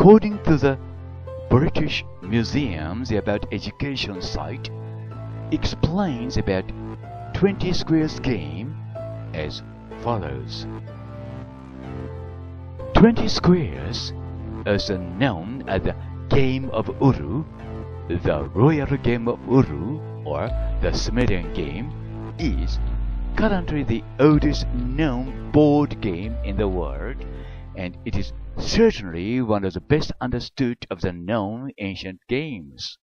According to the British Museums about Education site, explains about 20 Squares game as follows. 20 squares is known as the game of Uru, the royal game of Uru or the Sumerian game is currently the oldest known board game in the world and it is certainly one of the best understood of the known ancient games.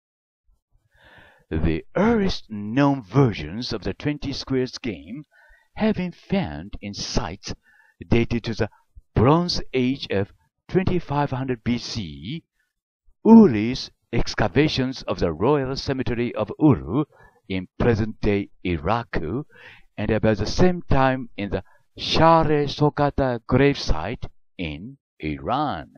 The earliest known versions of the 20 squares game have been found in sites dated to the Bronze Age of 2500 BC, Uli's excavations of the royal cemetery of Uru in present-day Iraq, and about the same time in the Share Sokata gravesite in Iran.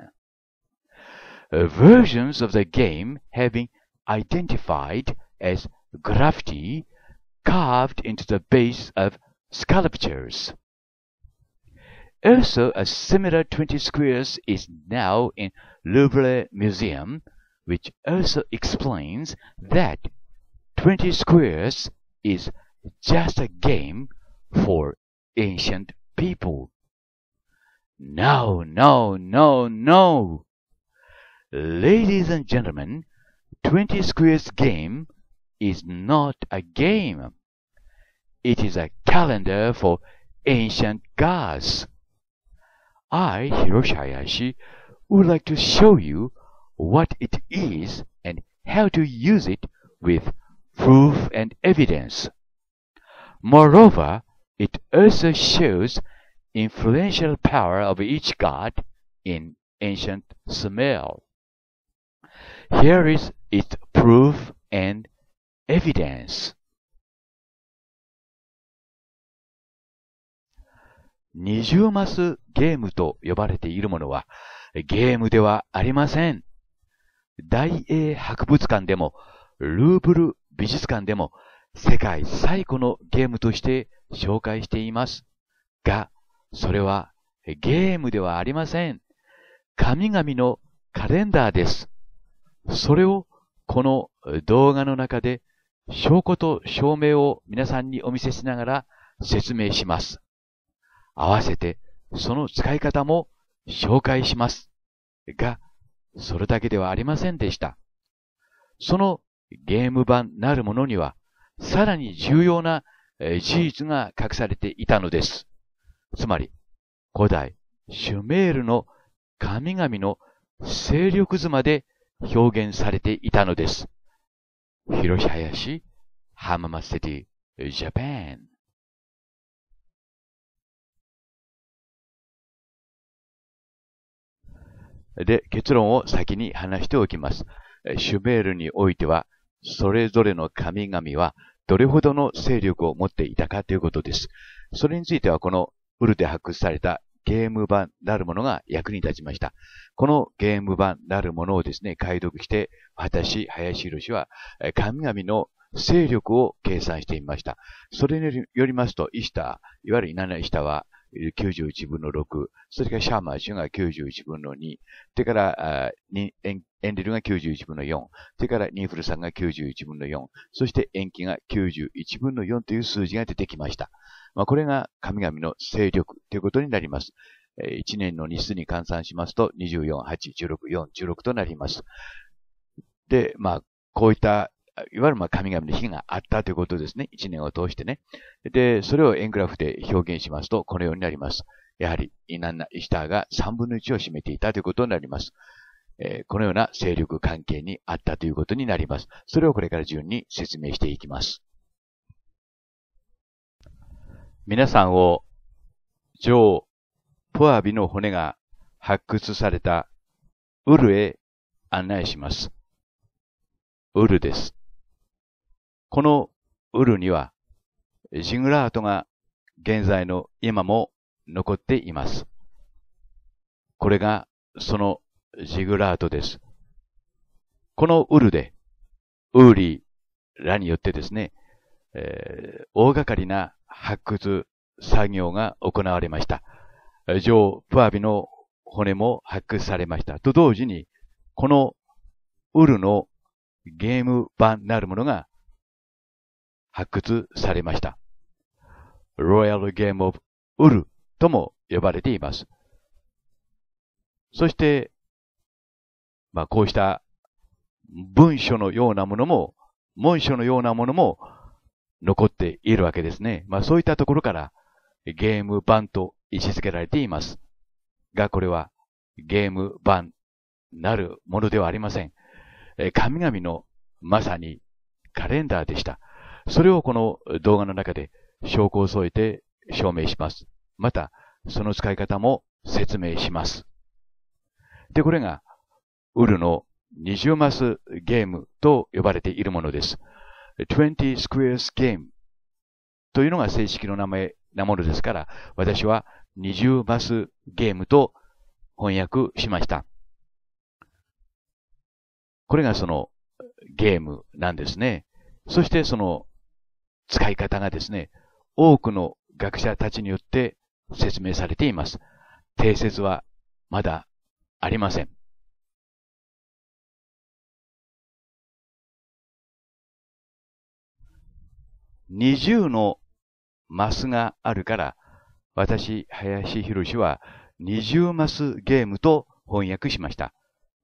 Uh, versions of the game have been identified as graffiti carved into the base of sculptures. Also, a similar 20 squares is now in Louvre Museum, which also explains that 20 squares is just a game for ancient people. No, no, no, no! Ladies and gentlemen, 20 squares game is not a game. It is a calendar for ancient gods. I, Hiroshi Hayashi, would like to show you what it is and how to use it with proof and evidence. Moreover, it also shows influential power of each god in ancient Sumer. Here is its proof and evidence. 二重マスゲームと呼ばれているものはゲームではありません。大英博物館でもルーブル美術館でも世界最古のゲームとして紹介しています。が、それはゲームではありません。神々のカレンダーです。それをこの動画の中で証拠と証明を皆さんにお見せしながら説明します。合わせてその使い方も紹介します。が、それだけではありませんでした。そのゲーム版なるものには、さらに重要な事実が隠されていたのです。つまり、古代、シュメールの神々の勢力図まで表現されていたのです。広林、浜松シティ、ジャパン。で、結論を先に話しておきます。シュメールにおいては、それぞれの神々はどれほどの勢力を持っていたかということです。それについてはこのフルで発掘されたゲーム版なるものが役に立ちました。このゲーム版なるものをですね、解読して、私、林博は、神々の勢力を計算してみました。それによりますと、イスタ、いわゆる稲のイスタは、91分の6、それからシャーマージュが91分の2、それからエンエンリルが91分の4、それからニンフルさんが91分の4、そして延期が91分の4という数字が出てきました。まあ、これが神々の勢力ということになります。1年の日数に換算しますと、24、8、16、4、16となります。で、まあ、こういったいわゆるまあ神々の日があったということですね。一年を通してね。で、それを円グラフで表現しますと、このようになります。やはり、イナンナ、イスターが三分の一を占めていたということになります。えー、このような勢力関係にあったということになります。それをこれから順に説明していきます。皆さんを、上、ポアビの骨が発掘されたウルへ案内します。ウルです。このウルには、ジグラートが現在の今も残っています。これがそのジグラートです。このウルで、ウーリーらによってですね、えー、大掛かりな発掘作業が行われました。ジョー・プアビの骨も発掘されました。と同時に、このウルのゲーム版なるものが発掘されました。ロイヤルゲームオブウルとも呼ばれています。そして、まあ、こうした文書のようなものも、文書のようなものも残っているわけですね。まあ、そういったところからゲーム版と位置づけられています。が、これはゲーム版なるものではありません。神々のまさにカレンダーでした。それをこの動画の中で証拠を添えて証明します。また、その使い方も説明します。で、これが、ウルの20マスゲームと呼ばれているものです。20 squares game というのが正式の名前なものですから、私は20マスゲームと翻訳しました。これがそのゲームなんですね。そしてその使い方がですね、多くの学者たちによって説明されています。定説はまだありません。20のマスがあるから、私、林博は20マスゲームと翻訳しました。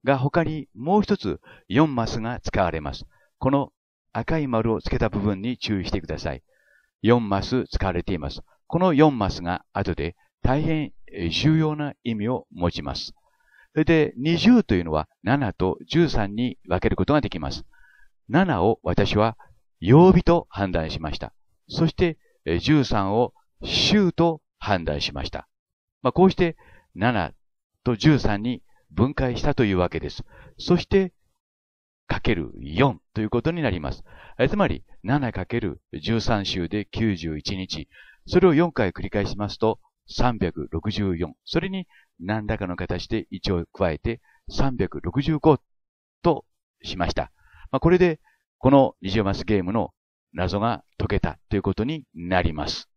が、他にもう一つ4マスが使われます。この赤い丸をつけた部分に注意してください。4マス使われています。この4マスが後で大変重要な意味を持ちます。それで20というのは7と13に分けることができます。7を私は曜日と判断しました。そして13を週と判断しました。まあ、こうして7と13に分解したというわけです。そしてかける4ということになります。えつまり、7かける13週で91日。それを4回繰り返しますと、364。それに何らかの形で1を加えて、365としました。まあ、これで、この二重マスゲームの謎が解けたということになります。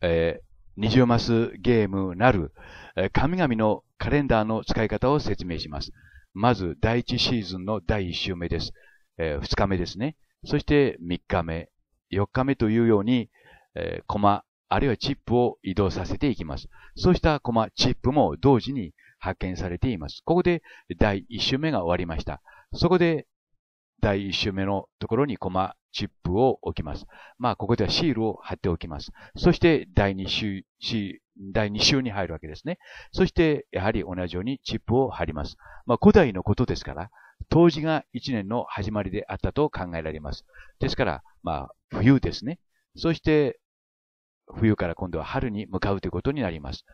えー二重マスゲームなる、神々のカレンダーの使い方を説明します。まず、第1シーズンの第1週目です。えー、2日目ですね。そして、3日目、4日目というように、えー、コマ、あるいはチップを移動させていきます。そうしたコマ、チップも同時に発見されています。ここで第1週目が終わりました。そこで、第1週目のところにコマ、チップを置きます。まあ、ここではシールを貼っておきます。そして、第2週、第2週に入るわけですね。そして、やはり同じようにチップを貼ります。まあ、古代のことですから、当時が1年の始まりであったと考えられます。ですから、まあ、冬ですね。そして、冬から今度は春に向かうということになります。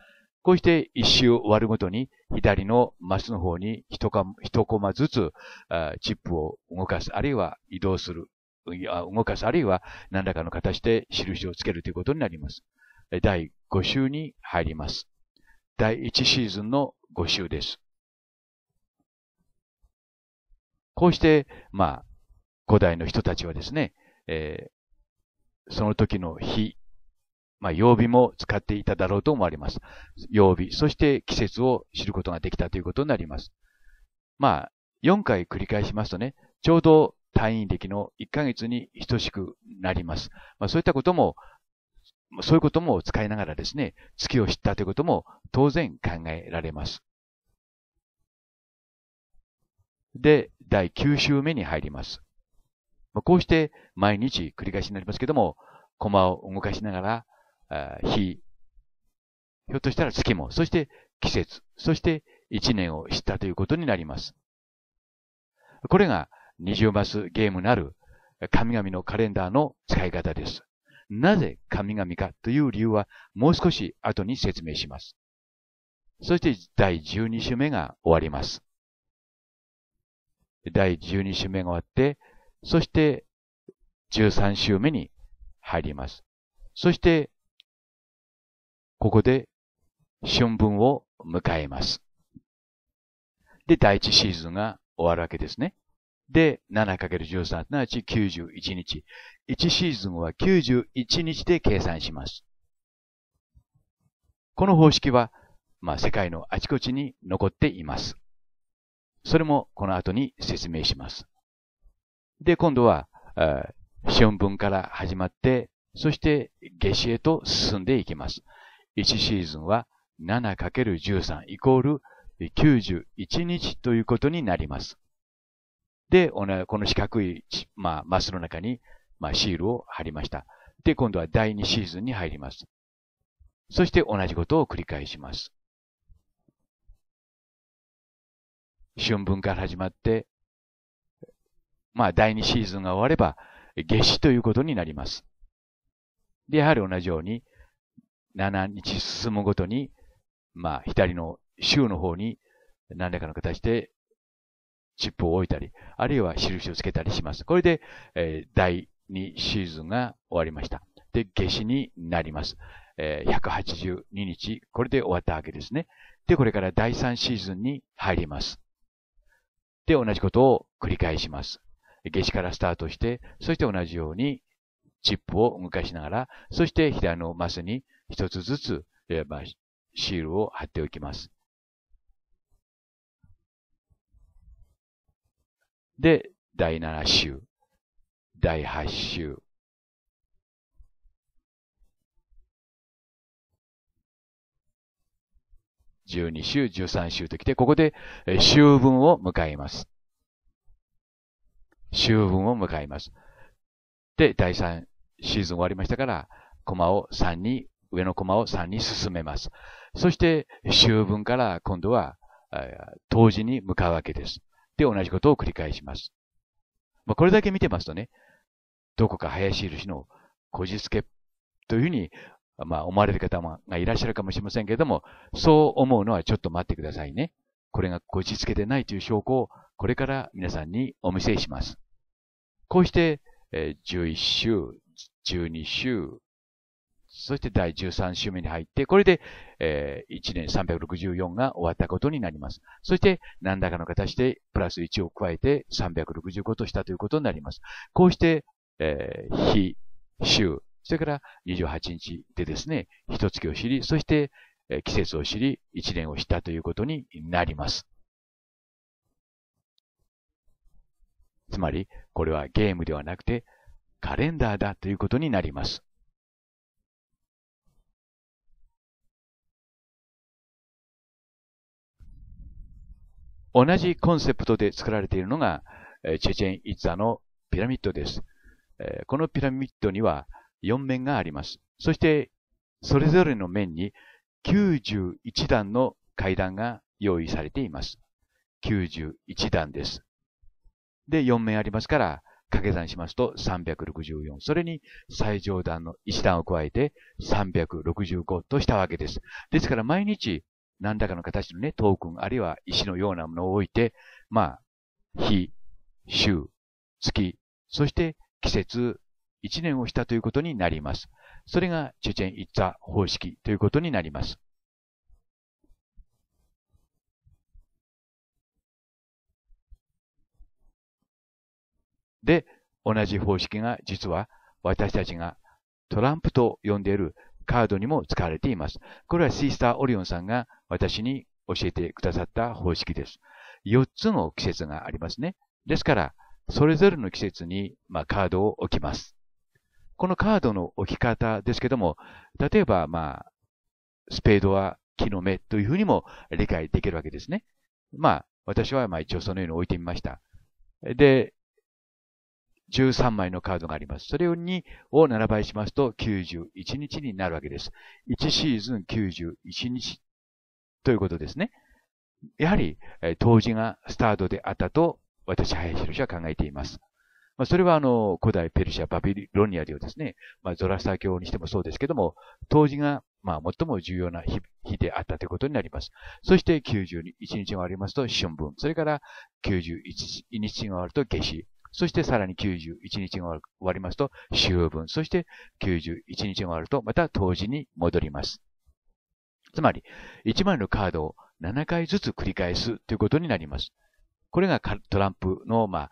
こうして一周終わるごとに左のマスの方に一コマずつチップを動かす、あるいは移動する動かす、あるいは何らかの形で印をつけるということになります。第5週に入ります。第1シーズンの5週です。こうして、まあ、古代の人たちはですね、えー、その時の日、まあ、曜日も使っていただろうと思われます。曜日、そして季節を知ることができたということになります。まあ、4回繰り返しますとね、ちょうど退院歴の1ヶ月に等しくなります。まあ、そういったことも、そういうことも使いながらですね、月を知ったということも当然考えられます。で、第9週目に入ります。まあ、こうして毎日繰り返しになりますけども、駒を動かしながら、日、ひょっとしたら月も、そして季節、そして1年を知ったということになります。これが20マスゲームなる神々のカレンダーの使い方です。なぜ神々かという理由はもう少し後に説明します。そして第12週目が終わります。第12週目が終わって、そして13週目に入ります。そして、ここで春分を迎えます。で、第1シーズンが終わるわけですね。で、7×13、すなち91日。1シーズンは91日で計算します。この方式は、まあ、世界のあちこちに残っています。それもこの後に説明します。で、今度は、資本分から始まって、そして夏至へと進んでいきます。1シーズンは 7×13 イコール91日ということになります。で、この四角い、まあ、マスの中に、まあ、シールを貼りました。で、今度は第2シーズンに入ります。そして同じことを繰り返します。春分から始まって、まあ、第2シーズンが終われば、夏至ということになります。で、やはり同じように、7日進むごとに、まあ、左の週の方に何らかの形でチップを置いたり、あるいは印をつけたりします。これで、えー、第2シーズンが終わりました。で、夏至になります。えー、182日、これで終わったわけですね。で、これから第3シーズンに入ります。で、同じことを繰り返します。夏至からスタートして、そして同じようにチップを動かしながら、そして左のマスに一つずつ、えーまあ、シールを貼っておきます。で、第7週、第8週。12週、13週ときて、ここで、秋分を迎えます。秋分を迎えます。で、第3シーズン終わりましたから、コマを3に、上のコマを3に進めます。そして、秋分から今度は、当時に向かうわけです。で同じことを繰り返します。まあ、これだけ見てますとね、どこか林印のこじつけというふうに、まあ、思われる方がいらっしゃるかもしれませんけれども、そう思うのはちょっと待ってくださいね。これがこじつけでないという証拠をこれから皆さんにお見せします。こうして、えー、11週、12週、そして第13週目に入って、これで、えー、1年364が終わったことになります。そして、何らかの形でプラス1を加えて365としたということになります。こうして、えー、日、週、それから28日でですね、一月を知り、そして、えー、季節を知り、一年を知ったということになります。つまり、これはゲームではなくて、カレンダーだということになります。同じコンセプトで作られているのが、チェチェン・イッザのピラミッドです。このピラミッドには4面があります。そして、それぞれの面に91段の階段が用意されています。91段です。で、4面ありますから、掛け算しますと364。それに最上段の1段を加えて365としたわけです。ですから毎日何らかの形のね、トークン、あるいは石のようなものを置いて、まあ、日、週、月、そして季節、1年をしたということになります。それがチェチェンイツァ方式ということになります。で、同じ方式が実は私たちがトランプと呼んでいるカードにも使われています。これはシースターオリオンさんが私に教えてくださった方式です。4つの季節がありますね。ですから、それぞれの季節に、まあ、カードを置きます。このカードの置き方ですけども、例えば、まあ、スペードは木の芽というふうにも理解できるわけですね。まあ、私はまあ一応そのように置いてみました。で、13枚のカードがあります。それを2を7倍しますと91日になるわけです。1シーズン91日ということですね。やはり、え当時がスタートであったと私、林博士は考えています。まあ、それはあの、古代ペルシア、バビロニアではですね、まあ、ゾラスター教にしてもそうですけども、当時が、まあ、最も重要な日であったということになります。そして、91日がわりますと、春分。それから、91日が終わると、夏至。そしてさらに91日が終わりますと、終分。そして91日が終わると、また当時に戻ります。つまり、1枚のカードを7回ずつ繰り返すということになります。これがトランプの、まあ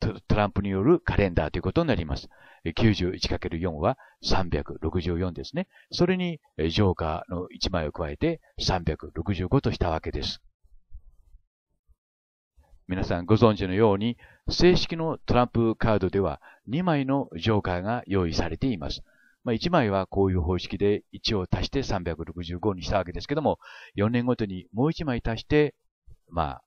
ト、トランプによるカレンダーということになります。91×4 は364ですね。それに、ジョーカーの1枚を加えて365としたわけです。皆さんご存知のように、正式のトランプカードでは2枚のジョーカーが用意されています。まあ、1枚はこういう方式で1を足して365にしたわけですけども、4年ごとにもう1枚足して、まあ、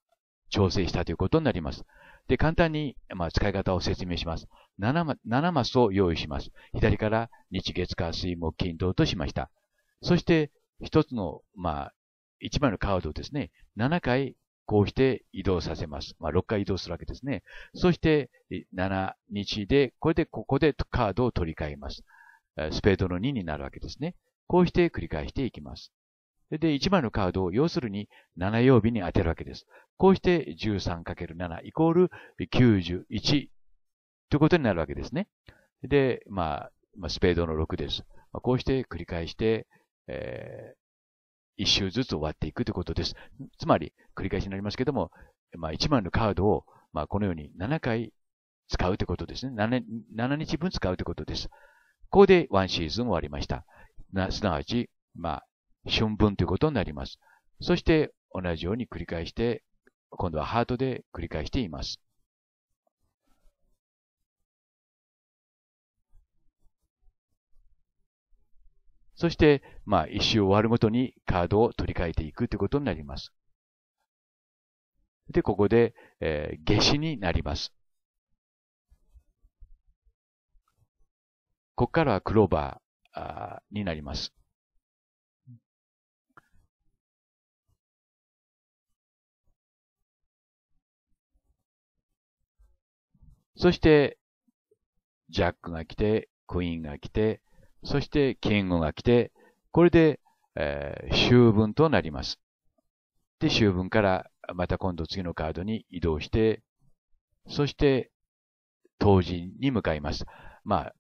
調整したということになります。で、簡単に、まあ、使い方を説明します7。7マスを用意します。左から日月火水木金土としました。そして、一つの、まあ、一枚のカードをですね、7回こうして移動させます。まあ、6回移動するわけですね。そして、7日で、これでここでカードを取り替えます。スペードの2になるわけですね。こうして繰り返していきます。で、1枚のカードを要するに7曜日に当てるわけです。こうして 13×7 イコール91ということになるわけですね。で、まあ、スペードの6です。こうして繰り返して、え一周ずつ終わっていくということです。つまり、繰り返しになりますけども、まあ、1枚のカードを、まあ、このように7回使うということですね7。7日分使うということです。ここで1シーズン終わりました。すなわち、まあ、春分ということになります。そして、同じように繰り返して、今度はハートで繰り返しています。そして、まあ、一周終わるごとにカードを取り替えていくということになります。で、ここで、えー、下死になります。ここからはクローバーになります。そして、ジャックが来て、クイーンが来て、そして敬語が来て、これで、えー、修文となります。で、修文からまた今度次のカードに移動して、そして、当時に向かいます。まあ、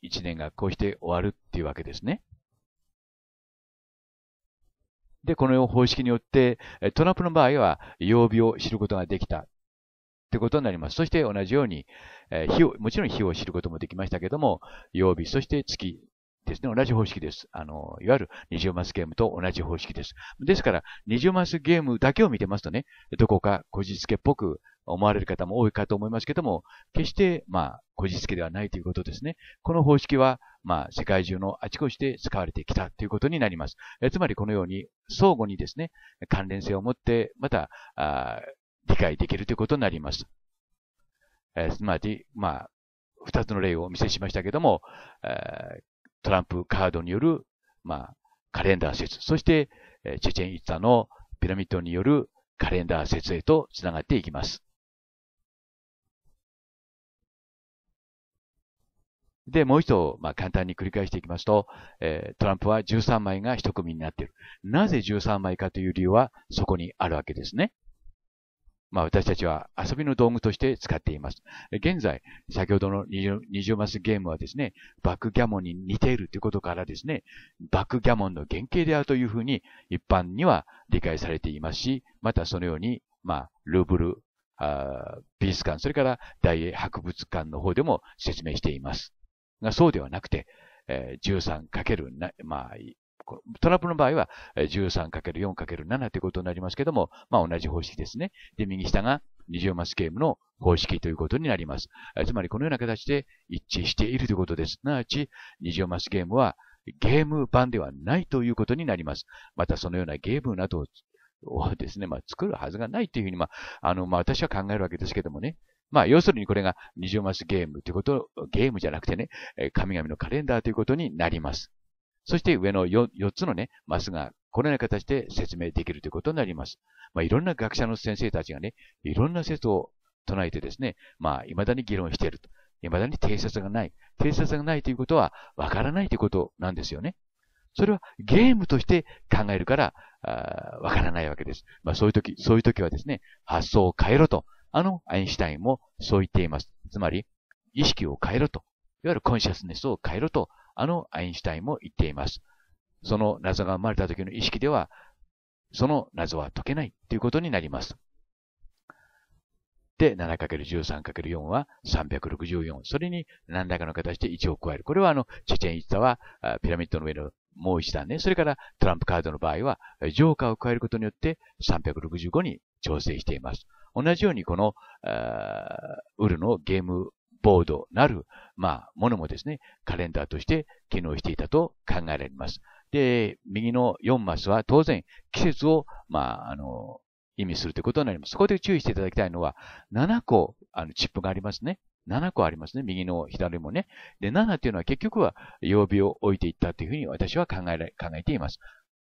一年がこうして終わるっていうわけですね。で、この方式によって、トランプの場合は曜日を知ることができたってことになります。そして同じように、えー、日を、もちろん日を知ることもできましたけども、曜日、そして月ですね。同じ方式です。あの、いわゆる二重マスゲームと同じ方式です。ですから、二重マスゲームだけを見てますとね、どこかこじつけっぽく思われる方も多いかと思いますけども、決して、まあ、こじつけではないということですね。この方式は、まあ、世界中のあちこちで使われてきたということになります。えつまりこのように、相互にですね、関連性を持って、また、あ理解できるということになります。えー、つまり、まあ、二つの例をお見せしましたけども、えー、トランプカードによる、まあ、カレンダー説、そして、えー、チェチェンイッタのピラミッドによるカレンダー説へと繋がっていきます。で、もう一度、まあ、簡単に繰り返していきますと、えー、トランプは13枚が一組になっている。なぜ13枚かという理由はそこにあるわけですね。まあ、私たちは遊びの道具として使っています。現在、先ほどの20マスゲームはですね、バックギャモンに似ているということからですね、バックギャモンの原型であるというふうに一般には理解されていますし、またそのように、まあ、ルーブル、あ美術館、それから大英博物館の方でも説明しています。が、そうではなくて、えー、13×、まあ、トランプの場合は 13×4×7 ということになりますけども、まあ、同じ方式ですね。で、右下が二乗マスゲームの方式ということになります。つまりこのような形で一致しているということです。すなわち、二乗マスゲームはゲーム版ではないということになります。またそのようなゲームなどをですね、まあ、作るはずがないというふうに、まあ、あの、まあ、私は考えるわけですけどもね。まあ、要するにこれが二乗マスゲームということ、ゲームじゃなくてね、神々のカレンダーということになります。そして上の 4, 4つのね、マスがこのような形で説明できるということになります。まあ、いろんな学者の先生たちがね、いろんな説を唱えてですね、まあ、未だに議論していると。未だに定説がない。定説がないということは、わからないということなんですよね。それはゲームとして考えるから、わからないわけです。まあ、そういう時、そういう時はですね、発想を変えろと。あの、アインシュタインもそう言っています。つまり、意識を変えろと。いわゆるコンシャスネスを変えろとあのアインシュタインも言っています。その謎が生まれた時の意識では、その謎は解けないということになります。で、7×13×4 は364。それに何らかの形で1を加える。これはあの、チェチェン一座はピラミッドの上のもう一段ね。それからトランプカードの場合は、ジョーカーを加えることによって365に調整しています。同じようにこの、ウルのゲームボードなる、まあ、ものもですね、カレンダーとして機能していたと考えられます。で、右の4マスは当然季節を、まあ、あの、意味するということになります。そこで注意していただきたいのは、7個、あの、チップがありますね。7個ありますね。右の左もね。で、7っていうのは結局は曜日を置いていったというふうに私は考えら考えています。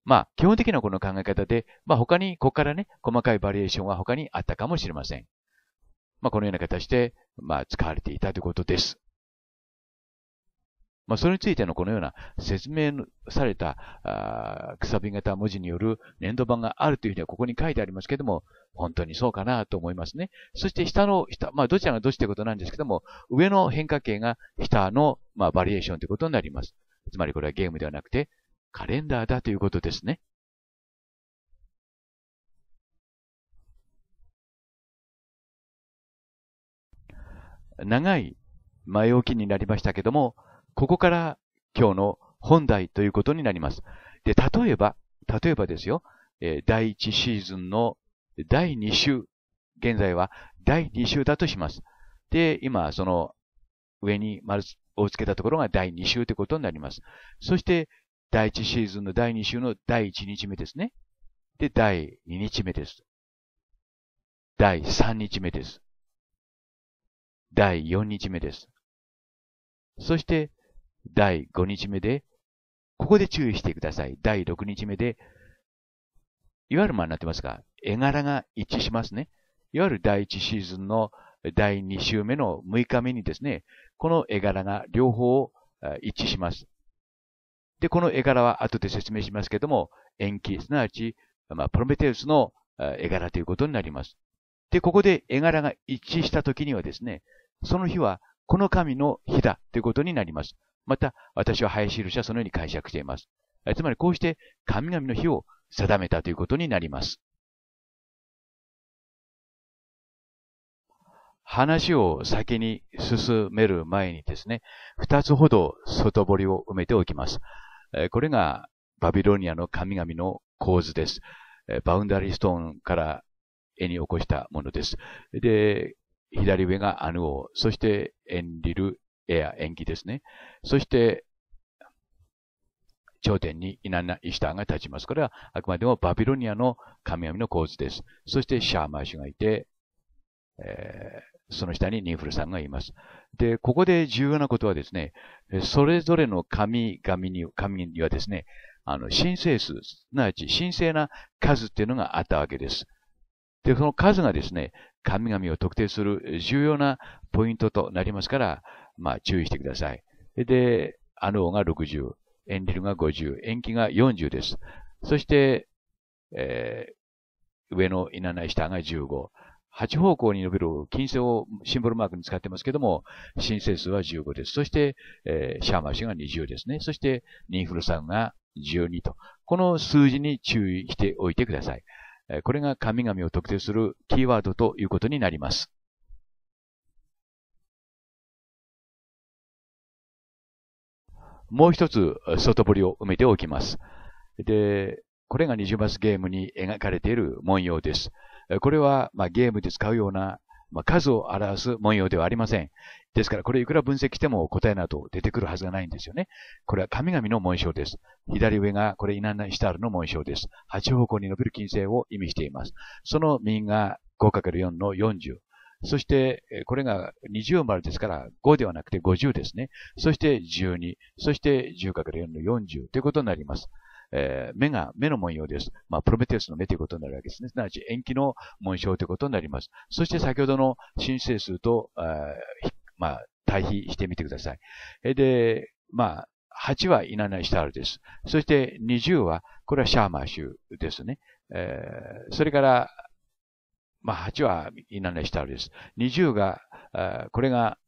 まあ、基本的なこの考え方で、まあ他に、ここからね、細かいバリエーションは他にあったかもしれません。まあこのような形で、まあ、使われていたということです。まあ、それについてのこのような説明された、あくさび型文字による粘土板があるというふうにはここに書いてありますけども、本当にそうかなと思いますね。そして下の、下、まあ、どちらがどっちということなんですけども、上の変化形が下の、まあ、バリエーションということになります。つまりこれはゲームではなくて、カレンダーだということですね。長い前置きになりましたけども、ここから今日の本題ということになります。で、例えば、例えばですよ、えー、第1シーズンの第2週、現在は第2週だとします。で、今、その上に丸をつけたところが第2週ということになります。そして、第1シーズンの第2週の第1日目ですね。で、第2日目です。第3日目です。第4日目です。そして、第5日目で、ここで注意してください。第6日目で、いわゆるまあなってますか、絵柄が一致しますね。いわゆる第1シーズンの第2週目の6日目にですね、この絵柄が両方一致します。で、この絵柄は後で説明しますけども、延期、すなわち、まあ、プロメテウスの絵柄ということになります。で、ここで絵柄が一致したときにはですね、その日は、この神の日だということになります。また、私は林印はそのように解釈しています。つまり、こうして神々の日を定めたということになります。話を先に進める前にですね、二つほど外堀を埋めておきます。これがバビロニアの神々の構図です。バウンダリーストーンから絵に起こしたものです。で、左上がアヌオそして、エンリル、エア、エンギですね。そして、頂点にイナナ・イシターが立ちます。これはあくまでもバビロニアの神々の構図です。そしてシャーマーシュがいて、えー、その下にニンフルさんがいます。で、ここで重要なことはですね、それぞれの神々に神にはですね、あの、神聖数、すなわち神聖な数っていうのがあったわけです。で、その数がですね、神々を特定する重要なポイントとなりますから、まあ、注意してください。で、アヌオが60、エンリルが50、ンキが40です。そして、えー、上のイナナイ下が15。8方向に伸びる金星をシンボルマークに使ってますけども、申請数は15です。そして、えー、シャーマシが20ですね。そして、ニンフルさんが12と。この数字に注意しておいてください。これが神々を特定するキーワードということになります。もう一つ外堀を埋めておきます。で、これがニジマスゲームに描かれている文様です。これは、まあ、ゲームで使うようなまあ、数を表す文様ではありません。ですから、これいくら分析しても答えなど出てくるはずがないんですよね。これは神々の紋章です。左上がこれイナンナイシタールの紋章です。8方向に伸びる金星を意味しています。その右が 5×4 の40。そして、これが20丸ですから、5ではなくて50ですね。そして12。そして 10×4 の40ということになります。えー、目が、目の文様です。まあ、プロメテウスの目ということになるわけですね。すなわち、延期の文章ということになります。そして、先ほどの申請数と、まあ、対比してみてください。で、まあ、8はイナナイシタールです。そして20は、これはシャーマー州ですね。えー、それから、まあ、8はイナナイシタールです。20が、これが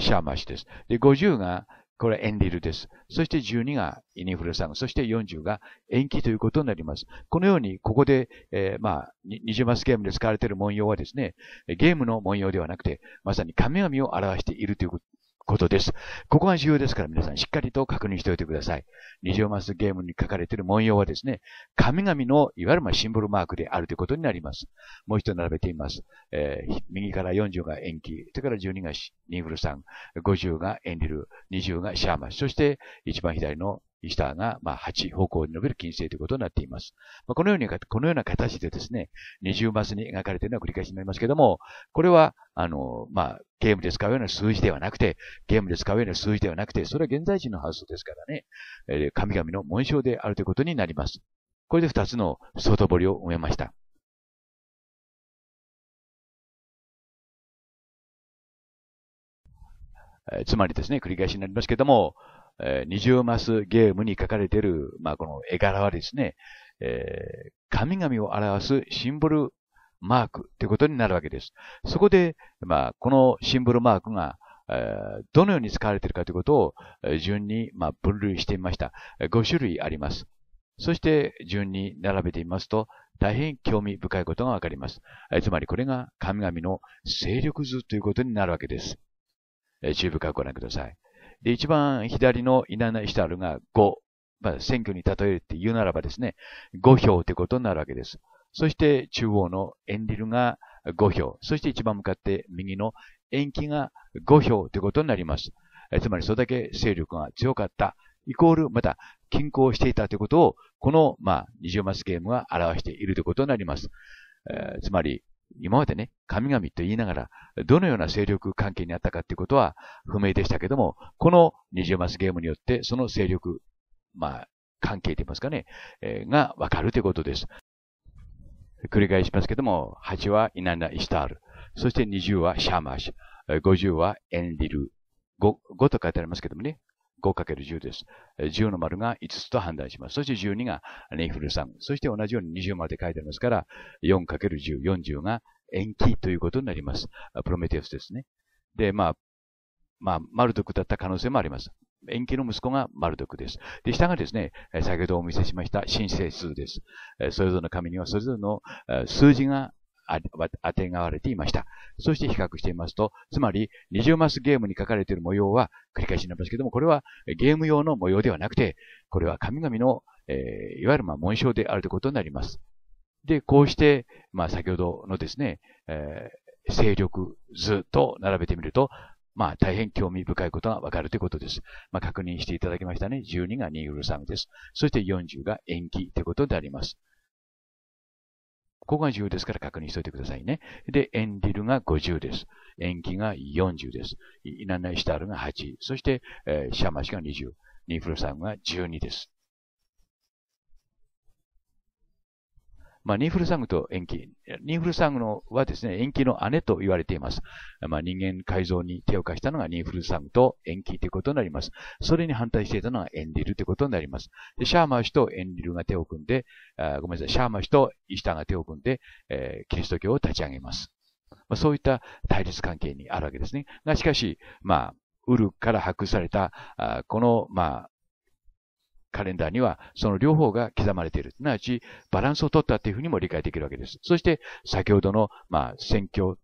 シャーマー州です。で、50が、これはエンリルです。そして12がインフルエンザ、そして40が延期ということになります。このように、ここで、えー、まあ、20マスゲームで使われている文様はですね、ゲームの文様ではなくて、まさに神々を表しているということです。ここが重要ですから皆さんしっかりと確認しておいてください。二条マスゲームに書かれている文様はですね、神々のいわゆるまシンボルマークであるということになります。もう一度並べてみます。えー、右から40が延期、それから12がニーフルさん、50がエンリル、20がシャーマス、そして一番左の下が、まあ、8方向に伸びる金星ということになっています。まあ、このように、このような形でですね、二重マスに描かれているのは繰り返しになりますけども、これは、あの、まあ、ゲームで使うような数字ではなくて、ゲームで使うような数字ではなくて、それは現在地の発想ですからね、えー、神々の紋章であるということになります。これで二つの外堀を埋めました。つまりですね、繰り返しになりますけども、え重マスゲームに書かれている、まあ、この絵柄はですね、えー、神々を表すシンボルマークということになるわけです。そこで、まあ、このシンボルマークが、えー、どのように使われているかということを、順に、まあ、分類してみました。5種類あります。そして、順に並べてみますと、大変興味深いことがわかります。えつまり、これが神々の勢力図ということになるわけです。注意深くご覧ください。で、一番左のイナナイシタルが5、まあ、選挙に例えるって言うならばですね、5票ということになるわけです。そして中央のエンリルが5票、そして一番向かって右の延期が5票ということになります。つまりそれだけ勢力が強かった、イコールまた均衡していたということを、この、まあ、20マスゲームは表しているということになります。えー、つまり、今までね、神々と言いながら、どのような勢力関係にあったかっていうことは不明でしたけども、この20マスゲームによって、その勢力、まあ、関係と言いますかね、えー、がわかるということです。繰り返しますけども、8はイナナ・イスタール、そして20はシャーマシュ、50はエンリル、5, 5と書いてありますけどもね、5×10 です。10の丸が5つと判断します。そして12がインフル3。そして同じように20まで書いてありますから、4×10、40が延期ということになります。プロメテウスですね。で、まあ、まあ、マルドクだった可能性もあります。延期の息子がマルドクです。で、下がですね、先ほどお見せしました、申請数です。それぞれの紙にはそれぞれの数字が当てがわれていました。そして比較してみますと、つまり、二重マスゲームに書かれている模様は、繰り返しになりますけども、これはゲーム用の模様ではなくて、これは神々の、えー、いわゆるまあ紋章であるということになります。で、こうして、まあ先ほどのですね、えー、勢力図と並べてみると、まあ大変興味深いことがわかるということです。まあ確認していただきましたね。12がニーグルサムです。そして40が延期ということであります。ここが10ですから確認しておいてくださいね。で、エンディルが50です。延期が40です。イナナイシタールが8。そして、えー、シャマシが20。ニフルサムが12です。まあ、ニーフルサングと延期。ニーフルサングのはですね、延期の姉と言われています。まあ、人間改造に手を貸したのがニーフルサングと延期ということになります。それに反対していたのがエンリルということになります。でシャーマー氏とエンリルが手を組んで、あごめんなさい、シャーマー氏とイシタが手を組んで、えー、キリスト教を立ち上げます。まあ、そういった対立関係にあるわけですね。が、しかし、まあ、ウルから発掘された、あこの、まあ、カレンダーにはその両方が刻まれている。すなわち、バランスを取ったというふうにも理解できるわけです。そして、先ほどの、まあ、選挙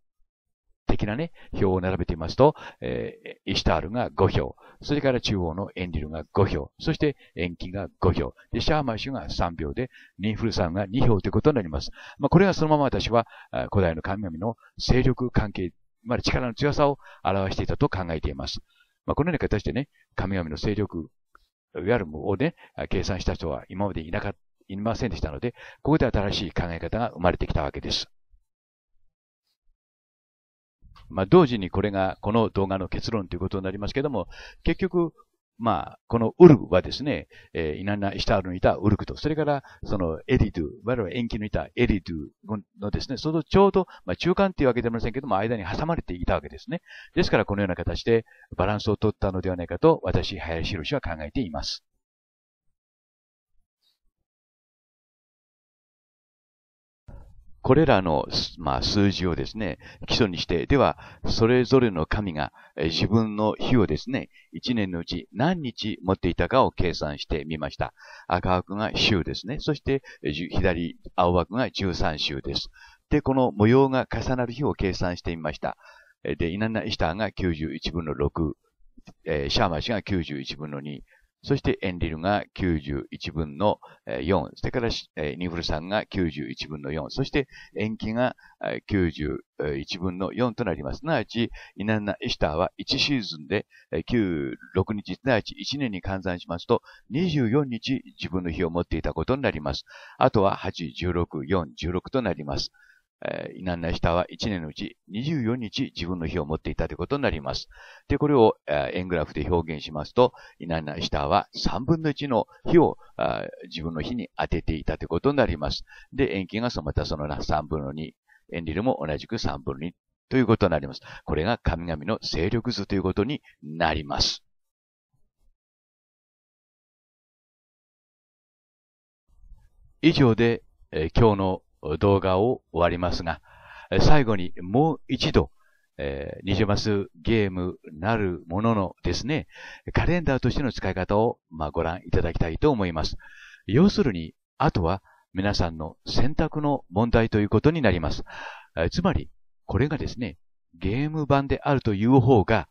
的なね、表を並べてみますと、えー、イシュタールが5票、それから中央のエンリルが5票、そしてエンキが5票、で、シャーマンシュが3票で、ニンフルさんが2票ということになります。まあ、これがそのまま私は、古代の神々の勢力関係、まあ、力の強さを表していたと考えています。まあ、このような形でね、神々の勢力いわゆるをね、計算した人は今までいなか、った。いませんでしたので、ここで新しい考え方が生まれてきたわけです。まあ、同時にこれがこの動画の結論ということになりますけども、結局、まあ、このウルグはですね、えー、イナナ・イシタールにいたウルグと、それから、そのエリドゥ、我々延期のいたエリドゥのですね、そのちょうど、まあ、中間っていうわけではありませんけども、間に挟まれていたわけですね。ですから、このような形でバランスを取ったのではないかと、私、林博士は考えています。これらの、まあ、数字をですね、基礎にして、では、それぞれの神が、自分の日をですね、1年のうち何日持っていたかを計算してみました。赤枠が週ですね。そして、左、青枠が13週です。で、この模様が重なる日を計算してみました。で、イナナ・イシターが91分の6、えー、シャーマシが91分の2、そしてエンリルが91分の4、それからニンフル酸が91分の4、そして塩基が91分の4となります。すなわち、イナンナ・イシターは1シーズンで9、6日、すなわち1年に換算しますと、24日自分の日を持っていたことになります。あとは8、16、4、16となります。えー、難な下は1年のうち24日自分の日を持っていたということになります。で、これを、えー、円グラフで表現しますと、難な下は3分の1の日を自分の日に当てていたということになります。で、円形がそまたその3分の2、円リルも同じく3分の2ということになります。これが神々の勢力図ということになります。以上で、えー、今日の動画を終わりますが、最後にもう一度、えー、ニジマスゲームなるもののですね、カレンダーとしての使い方を、まあ、ご覧いただきたいと思います。要するに、あとは皆さんの選択の問題ということになります。えつまり、これがですね、ゲーム版であるという方が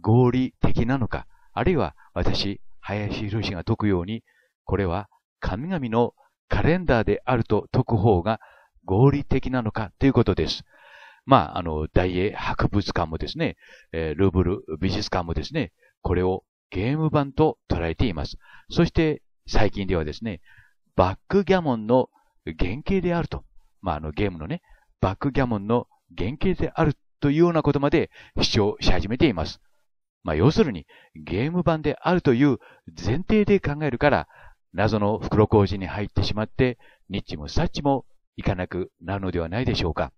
合理的なのか、あるいは私、林博士が解くように、これは神々のカレンダーであると解く方が合理的なのかということです。まあ、あの、大英博物館もですね、えルーブル美術館もですね、これをゲーム版と捉えています。そして最近ではですね、バックギャモンの原型であると。まあ、あのゲームのね、バックギャモンの原型であるというようなことまで主張し始めています。まあ、要するに、ゲーム版であるという前提で考えるから、謎の袋小路に入ってしまって、ニッチもサッチもいかなくなるのではないでしょうか。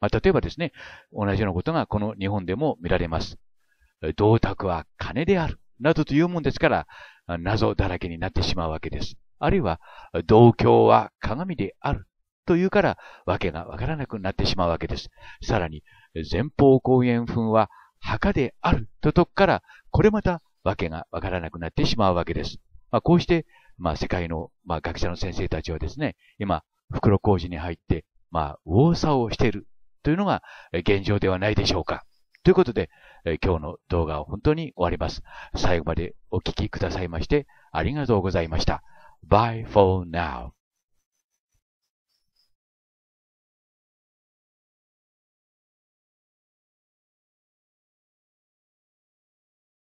まあ、例えばですね、同じようなことがこの日本でも見られます。銅鐸は金である、などというもんですから、謎だらけになってしまうわけです。あるいは、銅鏡は鏡である、というから、わけがわからなくなってしまうわけです。さらに、前方後円墳は墓である、ととくから、これまたわけがわからなくなってしまうわけです。まあ、こうして、まあ、世界の、まあ、学者の先生たちはですね、今、袋工事に入って、まあ、右往左往しているというのが現状ではないでしょうか。ということで、今日の動画を本当に終わります。最後までお聴きくださいまして、ありがとうございました。Bye for now.